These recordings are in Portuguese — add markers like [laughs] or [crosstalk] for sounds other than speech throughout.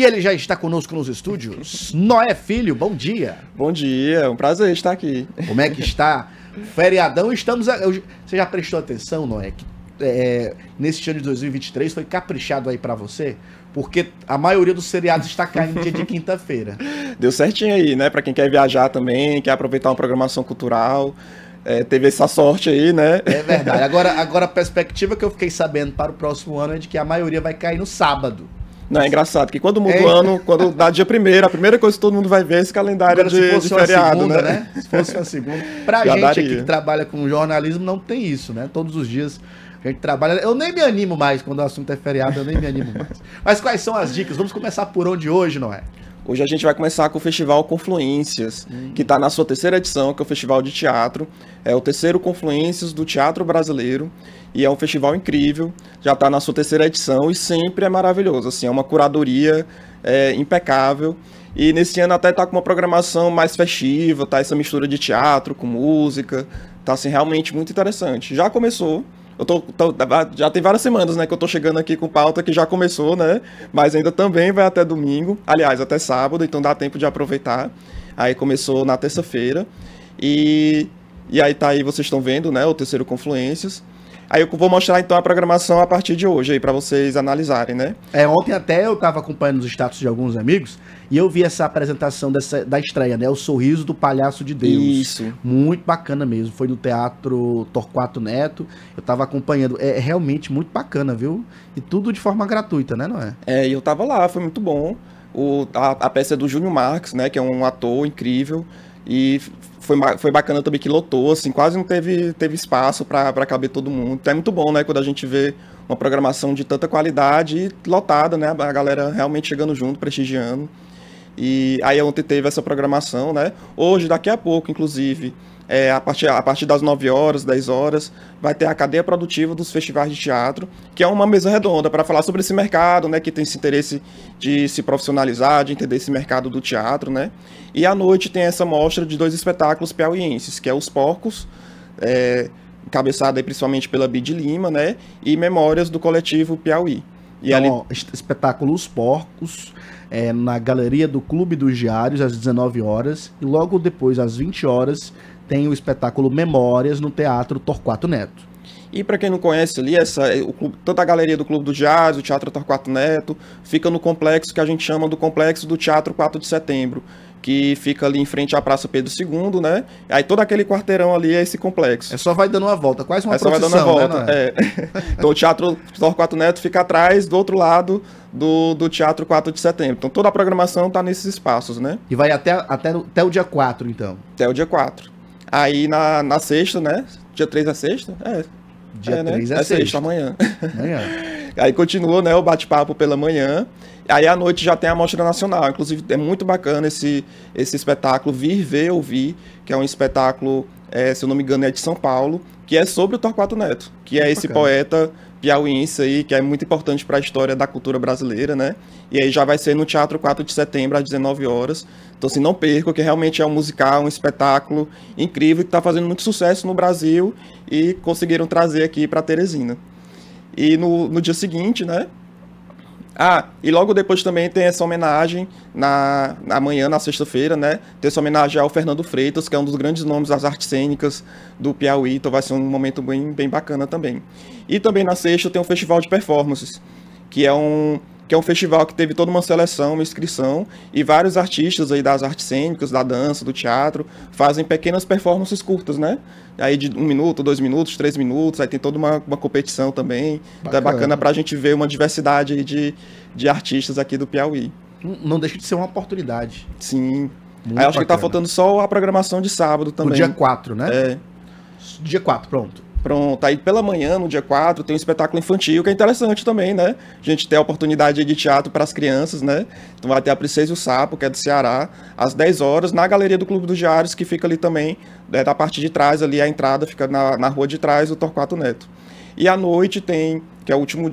E ele já está conosco nos estúdios. [laughs] Noé Filho, bom dia. Bom dia, é um prazer estar aqui. Como é que está? Feriadão, estamos. A... Você já prestou atenção, Noé? Que, é, nesse ano de 2023 foi caprichado aí para você? Porque a maioria dos seriados está caindo dia de [laughs] quinta-feira. Deu certinho aí, né? Para quem quer viajar também, quer aproveitar uma programação cultural. É, teve essa sorte aí, né? É verdade. [laughs] Agora, agora a perspectiva que eu fiquei sabendo para o próximo ano é de que a maioria vai cair no sábado. Não, é engraçado, porque quando muda o é. ano, quando dá dia primeiro, a primeira coisa que todo mundo vai ver é esse calendário Agora, de, se fosse de feriado, segunda, né? né? Se fosse uma segunda. [laughs] Pra Já gente daria. aqui que trabalha com jornalismo, não tem isso, né? Todos os dias a gente trabalha. Eu nem me animo mais quando o assunto é feriado, eu nem me animo mais. Mas quais são as dicas? Vamos começar por onde hoje, Noé? Hoje a gente vai começar com o Festival Confluências, hum. que está na sua terceira edição, que é o Festival de Teatro. É o terceiro Confluências do Teatro Brasileiro. E é um festival incrível, já está na sua terceira edição e sempre é maravilhoso. Assim, é uma curadoria é, impecável. E nesse ano até tá com uma programação mais festiva, tá essa mistura de teatro com música, tá assim realmente muito interessante. Já começou, eu tô, tô, tá, já tem várias semanas, né, que eu tô chegando aqui com pauta que já começou, né? Mas ainda também vai até domingo, aliás, até sábado, então dá tempo de aproveitar. Aí começou na terça-feira. E, e aí tá aí, vocês estão vendo, né, o terceiro Confluências. Aí eu vou mostrar então a programação a partir de hoje aí para vocês analisarem, né? É, ontem até eu estava acompanhando os status de alguns amigos e eu vi essa apresentação dessa, da estreia, né? O Sorriso do Palhaço de Deus. Isso. Muito bacana mesmo. Foi no Teatro Torquato Neto. Eu estava acompanhando. É, é, realmente muito bacana, viu? E tudo de forma gratuita, né, não é? É, eu estava lá, foi muito bom. O, a, a peça é do Júnior Marques, né? Que é um ator incrível. E foi, foi bacana também que lotou, assim, quase não teve, teve espaço para caber todo mundo. Então é muito bom, né, quando a gente vê uma programação de tanta qualidade e lotada, né, a galera realmente chegando junto, prestigiando. E aí ontem teve essa programação, né? Hoje, daqui a pouco, inclusive, é, a, partir, a partir das 9 horas, 10 horas, vai ter a cadeia produtiva dos festivais de teatro, que é uma mesa redonda para falar sobre esse mercado, né? Que tem esse interesse de se profissionalizar, de entender esse mercado do teatro, né? E à noite tem essa mostra de dois espetáculos piauienses, que é Os Porcos, é, cabeçada principalmente pela Bid Lima, né? E Memórias do Coletivo Piauí. E então, ali... ó, espetáculo Os Porcos é, na galeria do Clube dos Diários, às 19 horas, e logo depois, às 20 horas, tem o espetáculo Memórias no Teatro Torquato Neto. E para quem não conhece ali, essa, o clube, tanto a galeria do Clube do Jazz, o Teatro Torquato Neto, fica no complexo que a gente chama do complexo do Teatro 4 de Setembro que fica ali em frente à Praça Pedro II, né? Aí todo aquele quarteirão ali é esse complexo. É só vai dando uma volta, quase uma é só vai dando uma né, volta. Né, é? É. [laughs] então o Teatro Torquato Neto fica atrás do outro lado do, do Teatro 4 de Setembro. Então toda a programação está nesses espaços, né? E vai até, até, até o dia 4, então? Até o dia 4. Aí na, na sexta, né? Dia 3 é sexta? É, Dia é, né? é, é sexta. sexta. amanhã. Amanhã. [laughs] Aí continuou, né, o bate-papo pela manhã. Aí à noite já tem a Mostra Nacional. Inclusive, é muito bacana esse, esse espetáculo Vir, Ver, Ouvir, que é um espetáculo, é, se eu não me engano, é de São Paulo, que é sobre o Torquato Neto, que é esse poeta piauiense aí, que é muito importante para a história da cultura brasileira, né? E aí já vai ser no Teatro 4 de Setembro, às 19 horas. Então, assim, não perca, que realmente é um musical, um espetáculo incrível, que está fazendo muito sucesso no Brasil e conseguiram trazer aqui para Teresina. E no, no dia seguinte, né, ah, e logo depois também tem essa homenagem na amanhã, na, na sexta-feira, né? Tem essa homenagem ao Fernando Freitas, que é um dos grandes nomes das artes cênicas do Piauí, então vai ser um momento bem, bem bacana também. E também na sexta tem o Festival de Performances, que é um que é um festival que teve toda uma seleção, uma inscrição, e vários artistas aí das artes cênicas, da dança, do teatro, fazem pequenas performances curtas, né? Aí de um minuto, dois minutos, três minutos, aí tem toda uma, uma competição também. Bacana. Então é bacana pra gente ver uma diversidade de, de artistas aqui do Piauí. Não, não deixa de ser uma oportunidade. Sim. Muito aí acho bacana. que tá faltando só a programação de sábado também. No dia 4, né? É. Dia 4, pronto. Pronto, aí pela manhã, no dia 4, tem um espetáculo infantil, que é interessante também, né? A gente tem a oportunidade de teatro para as crianças, né? Então vai ter a Princesa e o Sapo, que é do Ceará, às 10 horas, na galeria do Clube dos Diários, que fica ali também, né, da parte de trás ali, a entrada fica na, na rua de trás do Torquato Neto. E à noite tem, que é o último,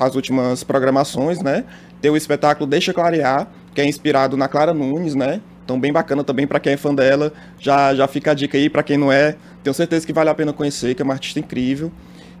as últimas programações, né? Tem o espetáculo Deixa Clarear, que é inspirado na Clara Nunes, né? Então bem bacana também para quem é fã dela. Já, já fica a dica aí para quem não é, tenho certeza que vale a pena conhecer, que é uma artista incrível.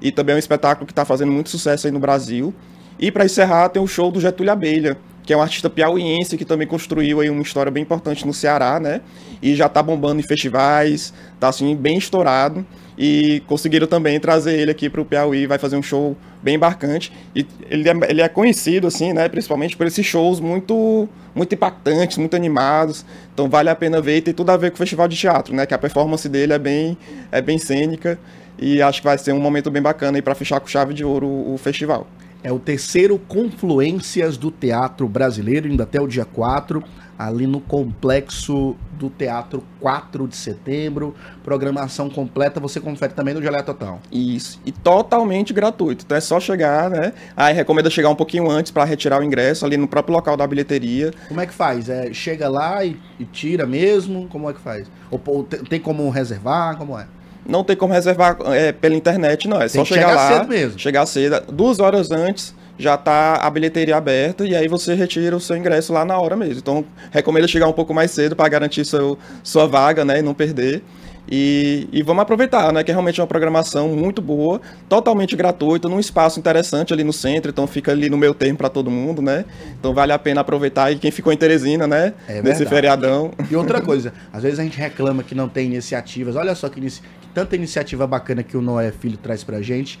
E também é um espetáculo que está fazendo muito sucesso aí no Brasil. E para encerrar, tem o show do Getúlio Abelha, que é um artista piauiense que também construiu aí uma história bem importante no Ceará, né? E já tá bombando em festivais, tá assim bem estourado e conseguiram também trazer ele aqui para o Piauí, vai fazer um show bem marcante e ele é, ele é conhecido assim, né, principalmente por esses shows muito muito impactantes, muito animados. Então vale a pena ver e tem tudo a ver com o festival de teatro, né, que a performance dele é bem é bem cênica e acho que vai ser um momento bem bacana aí para fechar com chave de ouro o festival. É o terceiro Confluências do Teatro Brasileiro, ainda até o dia 4, ali no complexo do Teatro 4 de setembro. Programação completa você confere também no Dialeto Total. Isso, e totalmente gratuito. Então é só chegar, né? Aí recomenda chegar um pouquinho antes para retirar o ingresso ali no próprio local da bilheteria. Como é que faz? É, chega lá e, e tira mesmo? Como é que faz? Ou, ou tem como reservar? Como é? não tem como reservar é, pela internet, não. É só chegar, chegar, lá, cedo mesmo. chegar cedo, duas horas antes já está a bilheteria aberta e aí você retira o seu ingresso lá na hora mesmo. Então, recomendo chegar um pouco mais cedo para garantir seu, sua vaga, né, e não perder. E, e, vamos aproveitar, né? Que é realmente uma programação muito boa, totalmente gratuita, num espaço interessante ali no centro, então fica ali no meu termo para todo mundo, né? Então vale a pena aproveitar. E quem ficou em Teresina, né? É Nesse feriadão. E outra coisa, às vezes a gente reclama que não tem iniciativas. Olha só que, inici... que tanta iniciativa bacana que o Noé Filho traz pra gente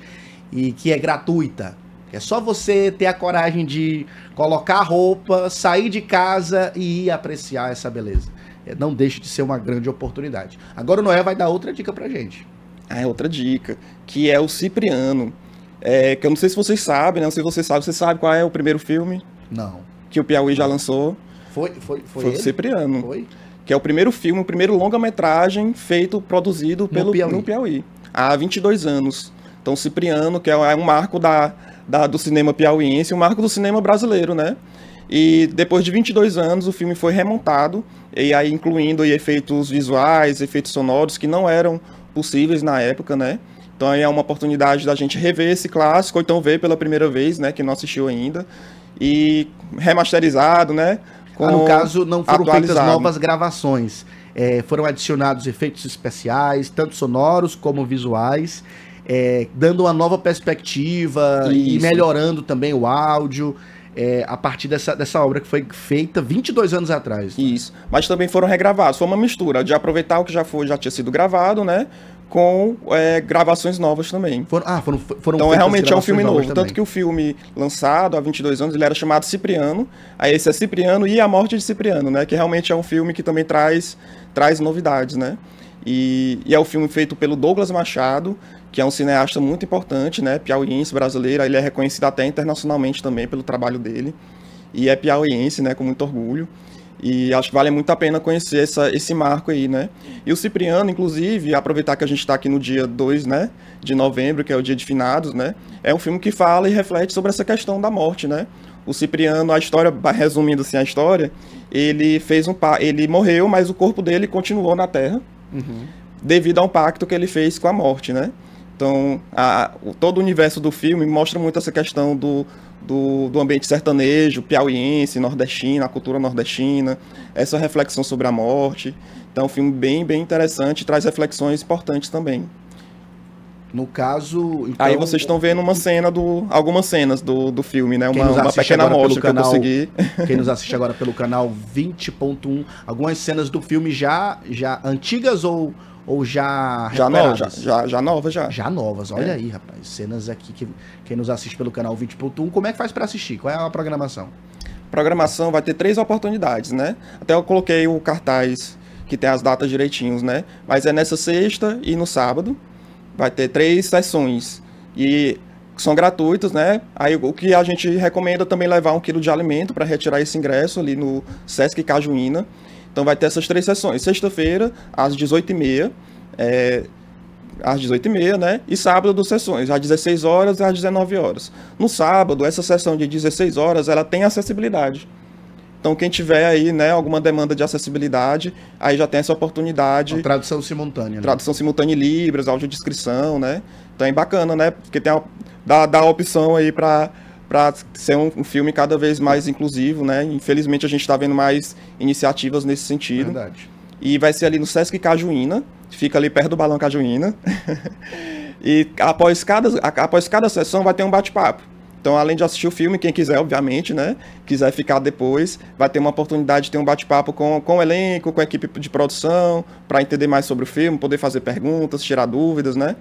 e que é gratuita. É só você ter a coragem de colocar roupa, sair de casa e ir apreciar essa beleza. É, não deixe de ser uma grande oportunidade. Agora o Noé vai dar outra dica pra gente. Ah, é outra dica, que é o Cipriano. É, que eu não sei se vocês sabem, né? Se você sabe, você sabe qual é o primeiro filme? Não. Que o Piauí já lançou. Foi, foi, foi, foi o Cipriano. Foi? Que é o primeiro filme, o primeiro longa-metragem feito, produzido no pelo Piauí. no Piauí. Há 22 anos. Então, Cipriano, que é, é um marco da, da do cinema piauiense, um marco do cinema brasileiro, né? E depois de 22 anos, o filme foi remontado, e aí incluindo aí, efeitos visuais, efeitos sonoros que não eram possíveis na época, né? Então é uma oportunidade da gente rever esse clássico, ou então ver pela primeira vez, né, que não assistiu ainda, e remasterizado, né? Ah, no caso, não foram feitas novas gravações. É, foram adicionados efeitos especiais, tanto sonoros como visuais, é, dando uma nova perspectiva Isso. e melhorando também o áudio é, a partir dessa, dessa obra que foi feita 22 anos atrás. Né? Isso. Mas também foram regravados. Foi uma mistura de aproveitar o que já, foi, já tinha sido gravado, né? com é, gravações novas também. Foram, ah, foram, foram Então é, realmente é um filme novo. Tanto que o filme lançado há 22 anos, ele era chamado Cipriano. Aí esse é Cipriano e A Morte de Cipriano, né? Que realmente é um filme que também traz, traz novidades, né? E, e, é o filme feito pelo Douglas Machado, que é um cineasta muito importante, né, piauiense brasileiro, ele é reconhecido até internacionalmente também pelo trabalho dele, e é piauiense, né, com muito orgulho. E acho que vale muito a pena conhecer essa, esse marco aí, né? E o Cipriano, inclusive, aproveitar que a gente está aqui no dia 2 né, de novembro, que é o dia de finados, né? É um filme que fala e reflete sobre essa questão da morte, né? O Cipriano, a história, resumindo assim a história, ele fez um pa ele morreu, mas o corpo dele continuou na Terra, Uhum. Devido a um pacto que ele fez com a morte, né? Então, a, o, todo o universo do filme mostra muito essa questão do, do, do, ambiente sertanejo, piauiense, nordestino, a cultura nordestina, essa reflexão sobre a morte. Então, é um filme bem, bem interessante, traz reflexões importantes também. No caso. Então, Aí vocês estão vendo uma cena do. algumas cenas do, do filme, né? Uma, uma pequena amostra que eu consegui. Quem nos [laughs] assiste agora pelo canal 20.1, algumas cenas do filme já, já antigas ou, ou já já novas já, já, já novas já já novas olha é. aí rapaz cenas aqui que quem nos assiste pelo canal 20.1 como é que faz para assistir qual é a programação programação vai ter três oportunidades né até eu coloquei o cartaz que tem as datas direitinhos né mas é nessa sexta e no sábado Vai ter três sessões. E são gratuitos, né? Aí o que a gente recomenda é também levar um quilo de alimento para retirar esse ingresso ali no Sesc Cajuína. Então vai ter essas três sessões. Sexta-feira, às 18h30. É, às 18h30, né? E sábado, duas sessões, às 16 horas e às 19 horas. No sábado, essa sessão de 16 horas, ela tem acessibilidade. Então, quem tiver aí, né, alguma demanda de acessibilidade, aí já tem essa oportunidade. Uma tradução simultânea. Né? Tradução simultânea em Libras, audiodescrição, né? Então é bacana, né? Porque tem a, dá, dá a opção aí para para ser um, filme cada vez mais inclusivo, né? Infelizmente a gente está vendo mais iniciativas nesse sentido. Verdade. E vai ser ali no Sesc Cajuína, fica ali perto do Balão Cajuína. [laughs] e após cada, após cada sessão vai ter um bate-papo. Então, além de assistir o filme, quem quiser, obviamente, né? Quiser ficar depois, vai ter uma oportunidade de ter um bate-papo com, com o elenco, com a equipe de produção, para entender mais sobre o filme, poder fazer perguntas, tirar dúvidas, né?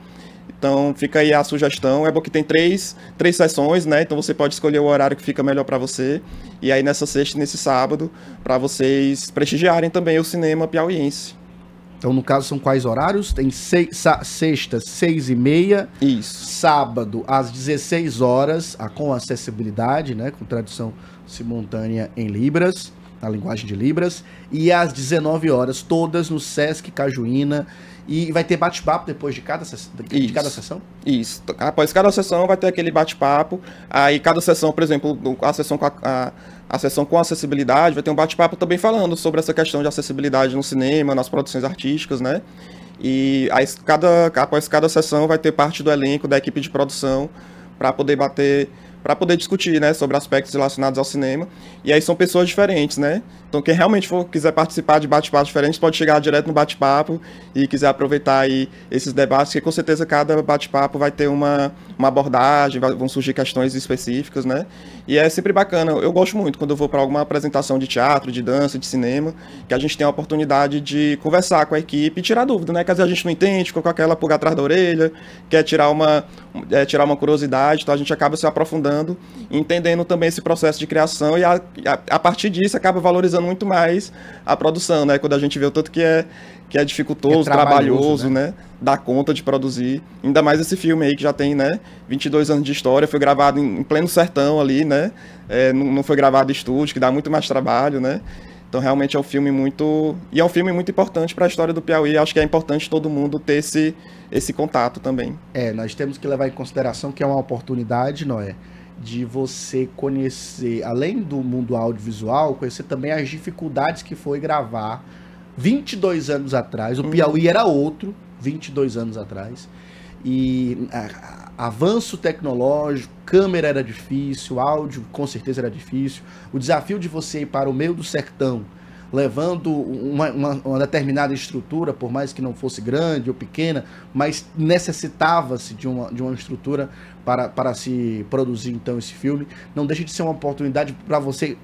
Então fica aí a sugestão. É bom que tem três, três sessões, né? Então você pode escolher o horário que fica melhor para você. E aí nessa sexta e nesse sábado, para vocês prestigiarem também o cinema piauiense. Então, no caso, são quais horários? Tem seis, sexta, seis e meia. Isso. Sábado, às 16 horas, a, com acessibilidade, né? Com tradução simultânea em Libras, na linguagem de Libras. E às 19 horas, todas no Sesc Cajuína. E vai ter bate-papo depois de cada, de cada sessão? Isso. Após cada sessão vai ter aquele bate-papo. Aí cada sessão, por exemplo, a sessão com a, a a sessão com acessibilidade, vai ter um bate-papo também falando sobre essa questão de acessibilidade no cinema, nas produções artísticas, né? E aí, cada, após cada sessão vai ter parte do elenco, da equipe de produção, para poder bater, para poder discutir, né, sobre aspectos relacionados ao cinema. E aí são pessoas diferentes, né? Então quem realmente for, quiser participar de bate-papos diferentes pode chegar direto no bate-papo e quiser aproveitar aí esses debates, que com certeza cada bate-papo vai ter uma, uma abordagem, vão surgir questões específicas, né? E é sempre bacana. Eu gosto muito quando eu vou para alguma apresentação de teatro, de dança, de cinema, que a gente tem a oportunidade de conversar com a equipe e tirar dúvida, né? Que às vezes a gente não entende, ficou com aquela pulga atrás da orelha, quer tirar uma, é, tirar uma curiosidade, então a gente acaba se aprofundando, entendendo também esse processo de criação e a, a, a partir disso acaba valorizando muito mais a produção, né? Quando a gente vê o tanto que é que é dificultoso, é trabalhoso, né? né? Dar conta de produzir. Ainda mais esse filme aí que já tem, né? 22 anos de história, foi gravado em, pleno sertão ali, né? É, não, não, foi gravado em estúdio, que dá muito mais trabalho, né? Então realmente é um filme muito e é um filme muito importante para a história do Piauí. Acho que é importante todo mundo ter esse esse contato também. É, nós temos que levar em consideração que é uma oportunidade, não é? De você conhecer, além do mundo audiovisual, conhecer também as dificuldades que foi gravar 22 anos atrás. O hum. Piauí era outro 22 anos atrás. E a, a, avanço tecnológico, câmera era difícil, áudio com certeza era difícil. O desafio de você ir para o meio do sertão levando uma, uma, uma, determinada estrutura, por mais que não fosse grande ou pequena, mas necessitava-se de uma, de uma estrutura para, para se produzir então esse filme. Não deixa de ser uma oportunidade para você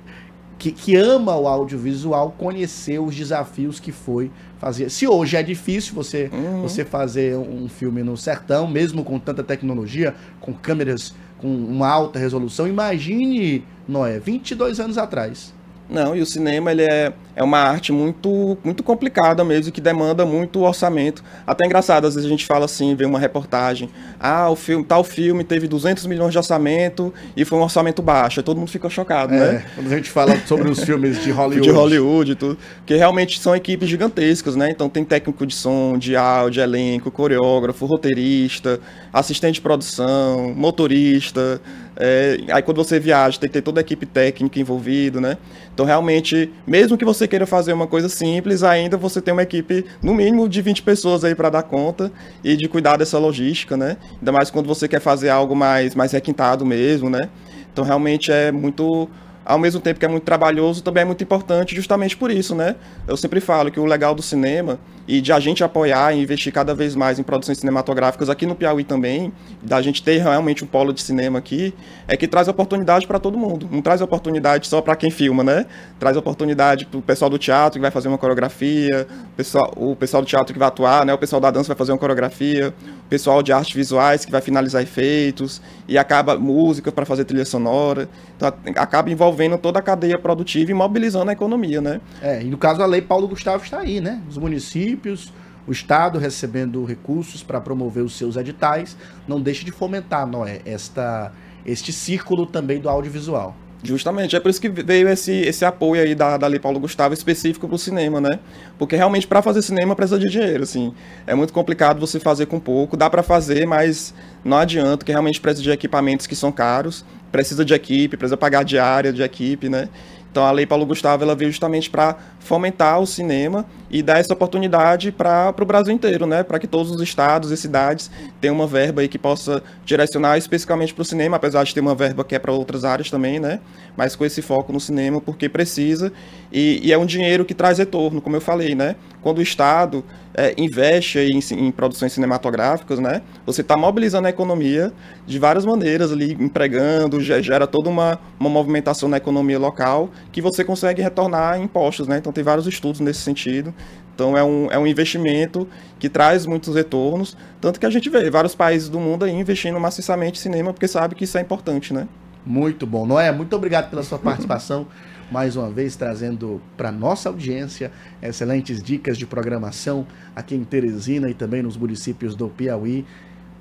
que, que ama o audiovisual conhecer os desafios que foi fazer. Se hoje é difícil você, uhum. você fazer um filme no sertão, mesmo com tanta tecnologia, com câmeras com uma alta resolução, imagine, Noé, 22 anos atrás. Não, e o cinema ele é, é uma arte muito, muito complicada mesmo, que demanda muito orçamento. Até engraçado, às vezes a gente fala assim, vê uma reportagem, ah, o filme, tal filme teve 200 milhões de orçamento e foi um orçamento baixo. Todo mundo fica chocado, é, né? Quando a gente fala sobre os filmes de [laughs] Hollywood. De Hollywood e tudo, que realmente são equipes gigantescas, né? Então tem técnico de som, de áudio, elenco, coreógrafo, roteirista, assistente de produção, motorista, é, aí quando você viaja, tem que ter toda a equipe técnica envolvida, né? Então realmente, mesmo que você queira fazer uma coisa simples, ainda você tem uma equipe no mínimo de 20 pessoas aí para dar conta e de cuidar dessa logística, né? Ainda mais quando você quer fazer algo mais mais requintado mesmo, né? Então realmente é muito ao mesmo tempo que é muito trabalhoso, também é muito importante justamente por isso, né? Eu sempre falo que o legal do cinema e de a gente apoiar e investir cada vez mais em produções cinematográficas aqui no Piauí também, da gente ter realmente um polo de cinema aqui, é que traz oportunidade para todo mundo. Não traz oportunidade só para quem filma, né? Traz oportunidade para o pessoal do teatro que vai fazer uma coreografia, o pessoal, o pessoal do teatro que vai atuar, né? O pessoal da dança vai fazer uma coreografia, o pessoal de artes visuais que vai finalizar efeitos e acaba música para fazer trilha sonora. Então acaba envolvendo envolvendo toda a cadeia produtiva e mobilizando a economia, né? É, e no caso da lei Paulo Gustavo está aí, né? Os municípios, o Estado recebendo recursos para promover os seus editais, não deixe de fomentar, é? esta, este círculo também do audiovisual. Justamente, é por isso que veio esse, esse apoio aí da, da Paulo Gustavo específico para o cinema, né? Porque realmente para fazer cinema precisa de dinheiro, assim. É muito complicado você fazer com pouco, dá para fazer, mas não adianta, que realmente precisa de equipamentos que são caros, precisa de equipe, precisa pagar diária de equipe, né? Então a Lei Paulo Gustavo ela veio justamente para fomentar o cinema e dar essa oportunidade para o Brasil inteiro, né? Para que todos os estados e cidades tenham uma verba aí que possa direcionar especificamente para o cinema, apesar de ter uma verba que é para outras áreas também, né? Mas com esse foco no cinema porque precisa e, e é um dinheiro que traz retorno, como eu falei, né? quando o Estado é, investe em, em, produções cinematográficas, né? Você está mobilizando a economia de várias maneiras ali, empregando, gera toda uma, uma movimentação na economia local que você consegue retornar em impostos, né? Então tem vários estudos nesse sentido. Então é um, é um investimento que traz muitos retornos, tanto que a gente vê vários países do mundo aí investindo maciçamente em cinema porque sabe que isso é importante, né? Muito bom. Noé, muito obrigado pela sua participação. mais uma vez trazendo para nossa audiência excelentes dicas de programação aqui em Teresina e também nos municípios do Piauí.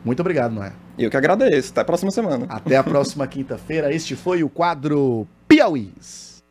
Muito obrigado, Noé. Eu que agradeço. Até a próxima semana. Até a próxima quinta-feira. Este foi o quadro Piauís.